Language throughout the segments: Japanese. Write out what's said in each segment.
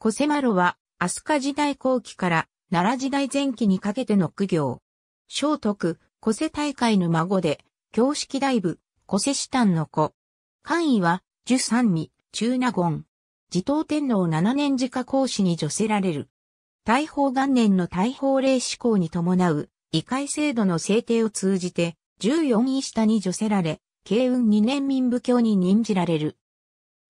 コセマロは、飛鳥時代後期から奈良時代前期にかけての苦行。聖徳、コセ大会の孫で、教式大部、古世師丹の子。官位は、十三味、中納言。持統天皇七年時家公子に助せられる。大宝元年の大宝令施行に伴う、異界制度の制定を通じて、十四位下に助せられ、慶運二年民部教に任じられる。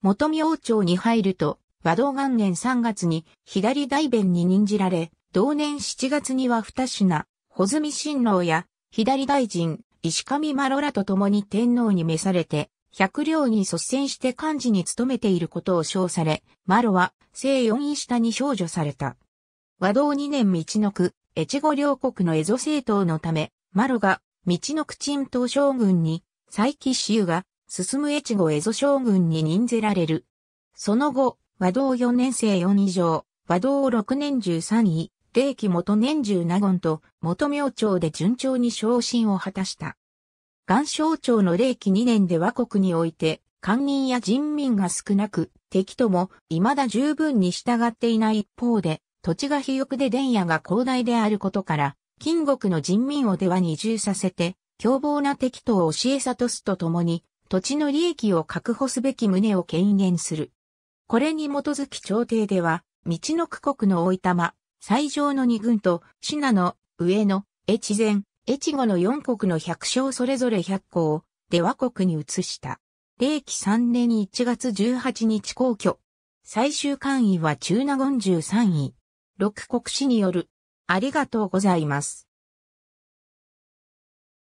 元明朝に入ると、和道元年3月に左大弁に任じられ、同年7月には二品、穂積新郎や左大臣、石上マロらと共に天皇に召されて、百両に率先して幹事に務めていることを称され、マロは、聖四位下に少女された。和道二年道の区、越後両国の蝦夷政党のため、マロが、道の区鎮東将軍に、佐伯私有が、進む越後蝦夷将軍に任ぜられる。その後、和道4年生4以上、和道6年13位、霊気元年中納言と元明朝で順調に昇進を果たした。元正朝の霊気2年で和国において、官民や人民が少なく、敵とも未だ十分に従っていない一方で、土地が肥沃で電野が広大であることから、金国の人民をでは二重させて、凶暴な敵とを教え悟すとともに、土地の利益を確保すべき旨を権限する。これに基づき朝廷では、道の区国の大玉、最上の二軍と、品の、上野、越前、越後の四国の百姓それぞれ百個を、出和国に移した。令紀三年1月18日皇居。最終官位は中納言13位。六国史による。ありがとうございます。